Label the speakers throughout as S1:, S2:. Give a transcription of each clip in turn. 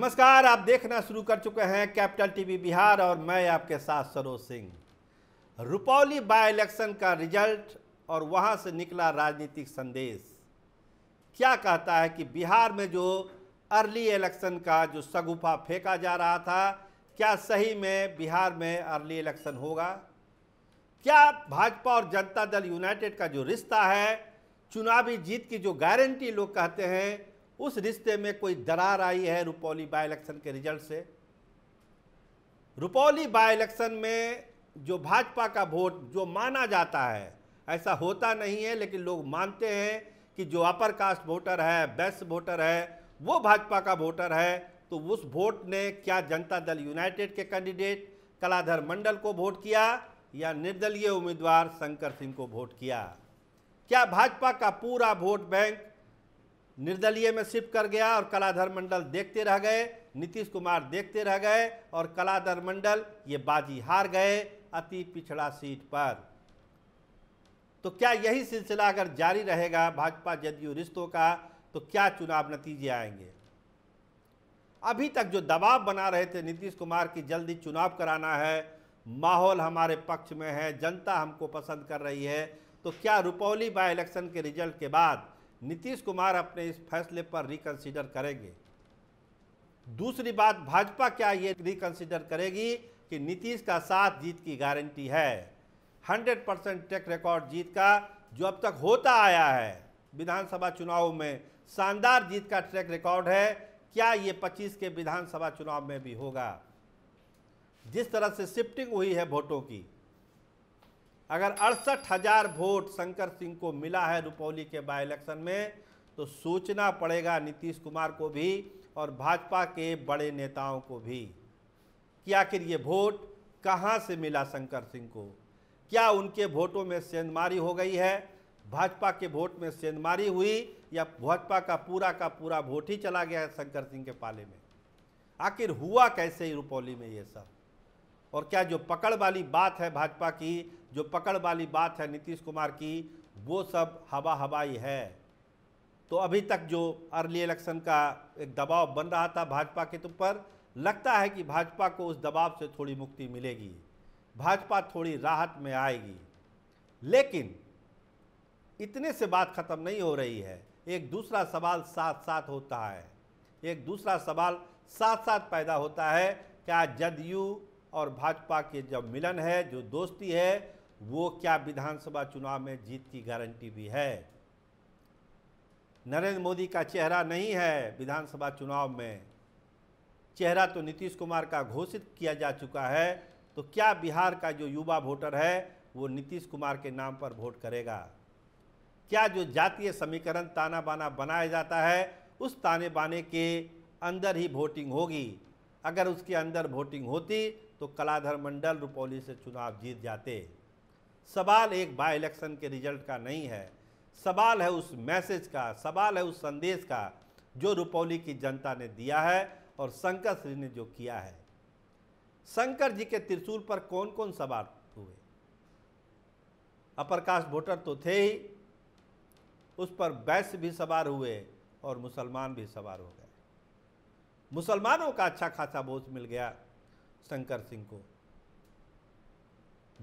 S1: नमस्कार आप देखना शुरू कर चुके हैं कैपिटल टीवी बिहार और मैं आपके साथ सरोज सिंह रुपौली बाय इलेक्शन का रिजल्ट और वहां से निकला राजनीतिक संदेश क्या कहता है कि बिहार में जो अर्ली इलेक्शन का जो सगुफा फेंका जा रहा था क्या सही में बिहार में अर्ली इलेक्शन होगा क्या भाजपा और जनता दल यूनाइटेड का जो रिश्ता है चुनावी जीत की जो गारंटी लोग कहते हैं उस रिश्ते में कोई दरार आई है रुपौली बाई इलेक्शन के रिजल्ट से रुपौली बाय इलेक्शन में जो भाजपा का वोट जो माना जाता है ऐसा होता नहीं है लेकिन लोग मानते हैं कि जो अपर कास्ट वोटर है बेस्ट वोटर है वो भाजपा का वोटर है तो उस वोट ने क्या जनता दल यूनाइटेड के कैंडिडेट कलाधर मंडल को वोट किया या निर्दलीय उम्मीदवार शंकर सिंह को वोट किया क्या भाजपा का पूरा वोट बैंक निर्दलीय में शिफ्ट कर गया और कलाधर मंडल देखते रह गए नीतीश कुमार देखते रह गए और कलाधर मंडल ये बाजी हार गए अति पिछड़ा सीट पर तो क्या यही सिलसिला अगर जारी रहेगा भाजपा जदयू रिश्तों का तो क्या चुनाव नतीजे आएंगे अभी तक जो दबाव बना रहे थे नीतीश कुमार की जल्दी चुनाव कराना है माहौल हमारे पक्ष में है जनता हमको पसंद कर रही है तो क्या रुपौली बाय इलेक्शन के रिजल्ट के बाद नीतीश कुमार अपने इस फैसले पर रिकंसीडर करेंगे दूसरी बात भाजपा क्या ये रिकंसीडर करेगी कि नीतीश का साथ जीत की गारंटी है 100 परसेंट ट्रैक रिकॉर्ड जीत का जो अब तक होता आया है विधानसभा चुनाव में शानदार जीत का ट्रैक रिकॉर्ड है क्या ये 25 के विधानसभा चुनाव में भी होगा जिस तरह से शिफ्टिंग हुई है वोटों की अगर अड़सठ हजार वोट शंकर सिंह को मिला है रुपौली के बाय इलेक्शन में तो सोचना पड़ेगा नीतीश कुमार को भी और भाजपा के बड़े नेताओं को भी कि आखिर ये वोट कहाँ से मिला शंकर सिंह को क्या उनके वोटों में सेंधमारी हो गई है भाजपा के वोट में सेंधमारी हुई या भाजपा का पूरा का पूरा वोट ही चला गया है शंकर सिंह के पाले में आखिर हुआ कैसे रुपौली में ये सब और क्या जो पकड़ वाली बात है भाजपा की जो पकड़ वाली बात है नीतीश कुमार की वो सब हवा हवाई है तो अभी तक जो अर्ली इलेक्शन का एक दबाव बन रहा था भाजपा के तो पर लगता है कि भाजपा को उस दबाव से थोड़ी मुक्ति मिलेगी भाजपा थोड़ी राहत में आएगी लेकिन इतने से बात ख़त्म नहीं हो रही है एक दूसरा सवाल साथ साथ होता है एक दूसरा सवाल साथ साथ पैदा होता है क्या जदयू और भाजपा के जब मिलन है जो दोस्ती है वो क्या विधानसभा चुनाव में जीत की गारंटी भी है नरेंद्र मोदी का चेहरा नहीं है विधानसभा चुनाव में चेहरा तो नीतीश कुमार का घोषित किया जा चुका है तो क्या बिहार का जो युवा वोटर है वो नीतीश कुमार के नाम पर वोट करेगा क्या जो जातीय समीकरण ताना बाना बनाया जाता है उस ताने बाने के अंदर ही वोटिंग होगी अगर उसके अंदर वोटिंग होती तो कलाधर मंडल रुपौली से चुनाव जीत जाते सवाल एक बाय इलेक्शन के रिजल्ट का नहीं है सवाल है उस मैसेज का सवाल है उस संदेश का जो रुपौली की जनता ने दिया है और शंकर श्री ने जो किया है शंकर जी के त्रिशूल पर कौन कौन सवाल हुए अपर कास्ट वोटर तो थे ही उस पर वैश्य भी सवार हुए और मुसलमान भी सवार हो गए मुसलमानों का अच्छा खासा बोझ मिल गया शंकर सिंह को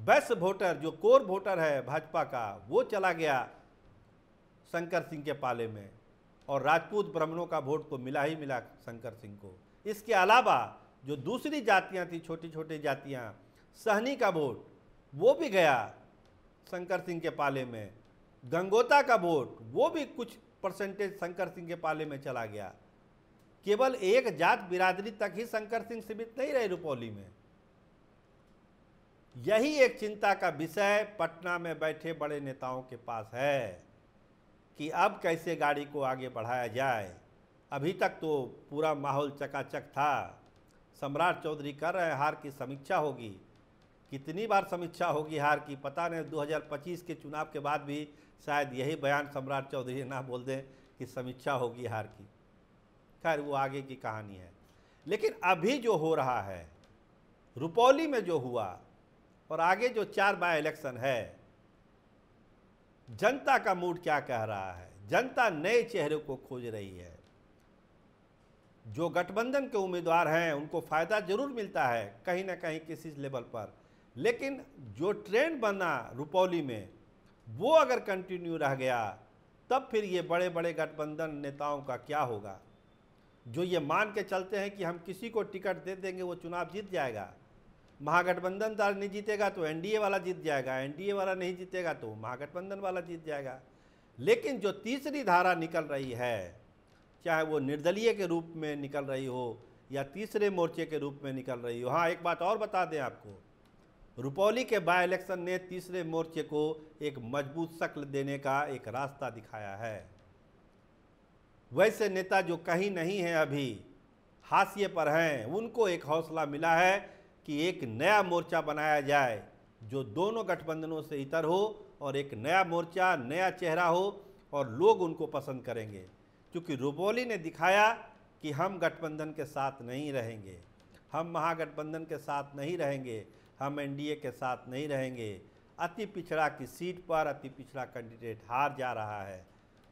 S1: बेस वोटर जो कोर वोटर है भाजपा का वो चला गया शंकर सिंह के पाले में और राजपूत ब्राह्मणों का वोट तो मिला ही मिला शंकर सिंह को इसके अलावा जो दूसरी जातियां थी छोटी छोटी जातियां सहनी का वोट वो भी गया शंकर सिंह के पाले में गंगोता का वोट वो भी कुछ परसेंटेज शंकर सिंह के पाले में चला गया केवल एक जात बिरादरी तक ही शंकर सिंह सीमित नहीं रहे रुपौली में यही एक चिंता का विषय पटना में बैठे बड़े नेताओं के पास है कि अब कैसे गाड़ी को आगे बढ़ाया जाए अभी तक तो पूरा माहौल चकाचक था सम्राट चौधरी कर रहे हैं हार की समीक्षा होगी कितनी बार समीक्षा होगी हार की पता नहीं 2025 के चुनाव के बाद भी शायद यही बयान सम्राट चौधरी ना बोल दें कि समीक्षा होगी हार की खैर वो आगे की कहानी है लेकिन अभी जो हो रहा है रुपौली में जो हुआ और आगे जो चार बाय इलेक्शन है जनता का मूड क्या कह रहा है जनता नए चेहरे को खोज रही है जो गठबंधन के उम्मीदवार हैं उनको फ़ायदा जरूर मिलता है कहीं ना कहीं किसी लेवल पर लेकिन जो ट्रेंड बना रुपौली में वो अगर कंटिन्यू रह गया तब फिर ये बड़े बड़े गठबंधन नेताओं का क्या होगा जो ये मान के चलते हैं कि हम किसी को टिकट दे देंगे वो चुनाव जीत जाएगा महागठबंधन दल तो नहीं जीतेगा तो एनडीए वाला जीत जाएगा एनडीए वाला नहीं जीतेगा तो महागठबंधन वाला जीत जाएगा लेकिन जो तीसरी धारा निकल रही है चाहे वो निर्दलीय के रूप में निकल रही हो या तीसरे मोर्चे के रूप में निकल रही हो हाँ एक बात और बता दें आपको रुपौली के बाय इलेक्शन ने तीसरे मोर्चे को एक मजबूत शक्ल देने का एक रास्ता दिखाया है वैसे नेता जो कहीं नहीं हैं अभी हाशिए पर हैं उनको एक हौसला मिला है कि एक नया मोर्चा बनाया जाए जो दोनों गठबंधनों से इतर हो और एक नया मोर्चा नया चेहरा हो और लोग उनको पसंद करेंगे क्योंकि रुबोली ने दिखाया कि हम गठबंधन के साथ नहीं रहेंगे हम महागठबंधन के साथ नहीं रहेंगे हम एनडीए के साथ नहीं रहेंगे अति पिछड़ा की सीट पर अति पिछड़ा कैंडिडेट हार जा रहा है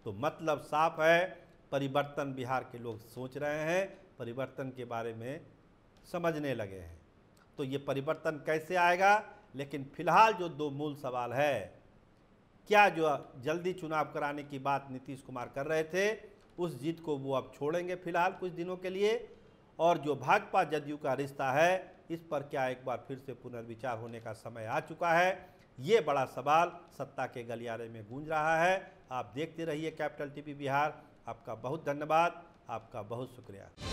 S1: तो मतलब साफ है परिवर्तन बिहार के लोग सोच रहे हैं परिवर्तन के बारे में समझने लगे हैं तो ये परिवर्तन कैसे आएगा लेकिन फिलहाल जो दो मूल सवाल है क्या जो जल्दी चुनाव कराने की बात नीतीश कुमार कर रहे थे उस जीत को वो अब छोड़ेंगे फिलहाल कुछ दिनों के लिए और जो भाजपा जदयू का रिश्ता है इस पर क्या एक बार फिर से पुनर्विचार होने का समय आ चुका है ये बड़ा सवाल सत्ता के गलियारे में गूंज रहा है आप देखते रहिए कैपिटल टीवी बिहार आपका बहुत धन्यवाद आपका बहुत शुक्रिया